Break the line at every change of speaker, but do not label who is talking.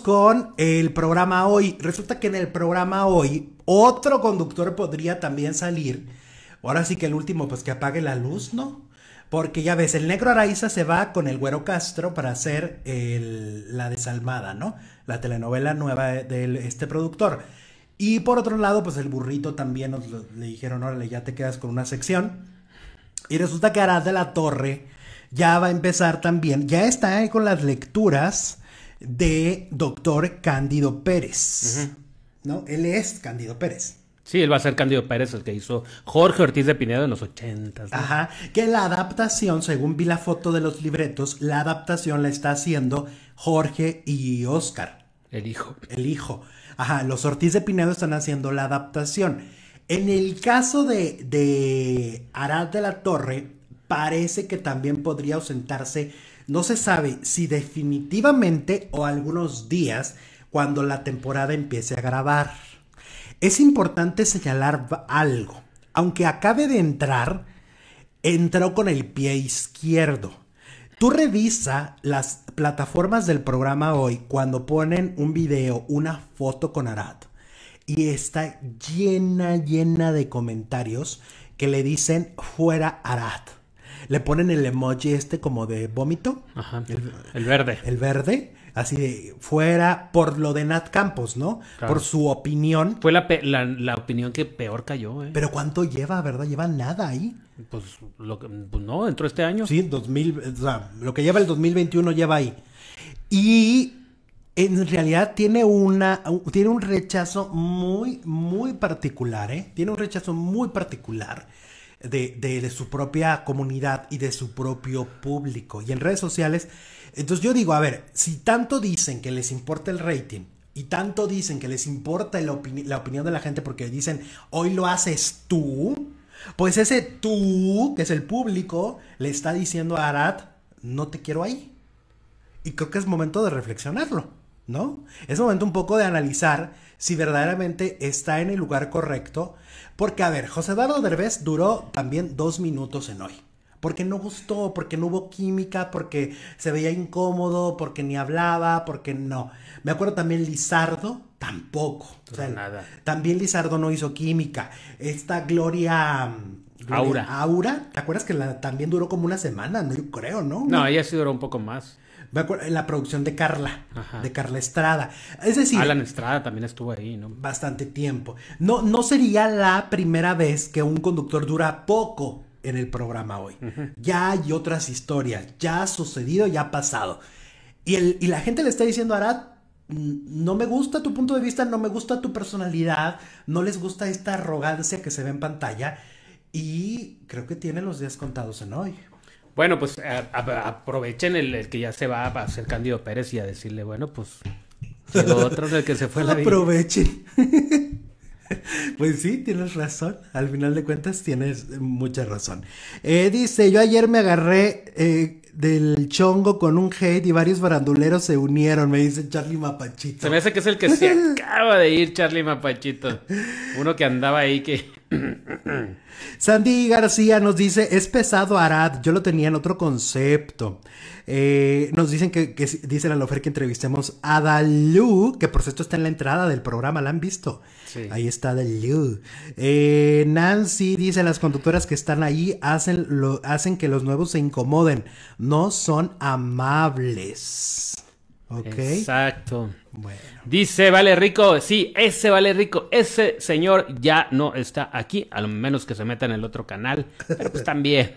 con el programa hoy. Resulta que en el programa hoy otro conductor podría también salir. Ahora sí que el último, pues que apague la luz, ¿no? Porque ya ves, el negro Araiza se va con el güero Castro para hacer la desalmada, ¿no? La telenovela nueva de este productor. Y por otro lado, pues el burrito también nos le dijeron, órale, ya te quedas con una sección. Y resulta que Arad de la Torre ya va a empezar también, ya está ahí ¿eh? con las lecturas de doctor Cándido Pérez. ¿No? Él es Cándido Pérez. Sí, él va a ser
Cándido Pérez, el que hizo Jorge Ortiz de Pinedo en los 80.
Ajá, que la adaptación, según vi la foto de los libretos, la adaptación la está haciendo Jorge y Oscar. El hijo. El hijo. Ajá, los Ortiz de Pinedo están haciendo la adaptación. En el caso de, de Arad de la Torre, parece que también podría ausentarse, no se sabe si definitivamente o algunos días cuando la temporada empiece a grabar. Es importante señalar algo. Aunque acabe de entrar, entró con el pie izquierdo. Tú revisa las plataformas del programa hoy cuando ponen un video, una foto con Arad. Y está llena, llena de comentarios que le dicen fuera Arad le ponen el emoji este como de vómito. Ajá. El, verde. El verde. Así de fuera por lo de Nat Campos, ¿no? Por su opinión.
Fue la, opinión que peor
cayó, ¿eh? Pero ¿cuánto lleva, verdad? Lleva nada ahí. Pues, lo que, pues no, entró este año. Sí, 2000, o sea, lo que lleva el 2021 lleva ahí. Y en realidad tiene una tiene un rechazo muy muy particular, ¿eh? Tiene un rechazo muy particular de, su propia comunidad y de su propio público y en redes sociales. Entonces yo digo, a ver, si tanto dicen que les importa el rating y tanto dicen que les importa la, la opinión de la gente porque dicen, hoy lo haces tú, pues ese tú, que es el público, le está diciendo a Arad, no te quiero ahí. Y creo que es momento de reflexionarlo. ¿no? Es momento un poco de analizar si verdaderamente está en el lugar correcto, porque a ver, José Eduardo Derbez duró también dos minutos en hoy. Porque no gustó, porque no hubo química, porque se veía incómodo, porque ni hablaba, porque no. Me acuerdo también Lizardo, tampoco. O sea, nada. También Lizardo no hizo química. Esta Gloria Aura. Aura, ¿te acuerdas que la, también duró como una semana? No, yo creo, ¿no? No, ella sí duró un poco más la producción de Carla, de Carla Estrada. Es decir. Alan Estrada también estuvo ahí, ¿no? Bastante tiempo. No, no sería la primera vez que un conductor dura poco en el programa hoy. Ya hay otras historias, ya ha sucedido, ya ha pasado. Y, el, y la gente le está diciendo a Arad, mm, no me gusta tu punto de vista, no me gusta tu personalidad, no les gusta esta arrogancia que se ve en pantalla y creo que tiene los días contados en hoy. Bueno,
pues aprovechen el, que ya se va a ser Cándido Pérez y a decirle, bueno, pues el otro el que se fue la Aprovechen.
Pues sí, tienes razón. Al final de cuentas, tienes mucha razón. Eh, dice, yo ayer me agarré eh, del chongo con un hate y varios baranduleros se unieron, me dice Charlie Mapachito. Se
me hace que es el que se acaba de ir, Charlie Mapachito. Uno que andaba ahí que
Sandy García nos dice, es pesado Arad, yo lo tenía en otro concepto. Eh, nos dicen que, dice la Lofer que entrevistemos a Dalú, que por cierto está en la entrada del programa, ¿la han visto? Ahí está Dalu. Eh, Nancy dice, las conductoras que están ahí hacen, lo, hacen que los nuevos se incomoden, no son amables.
Exacto. Dice Vale Rico, sí, ese Vale Rico, ese señor ya no está aquí, a lo menos que se meta en el otro canal, pero pues también.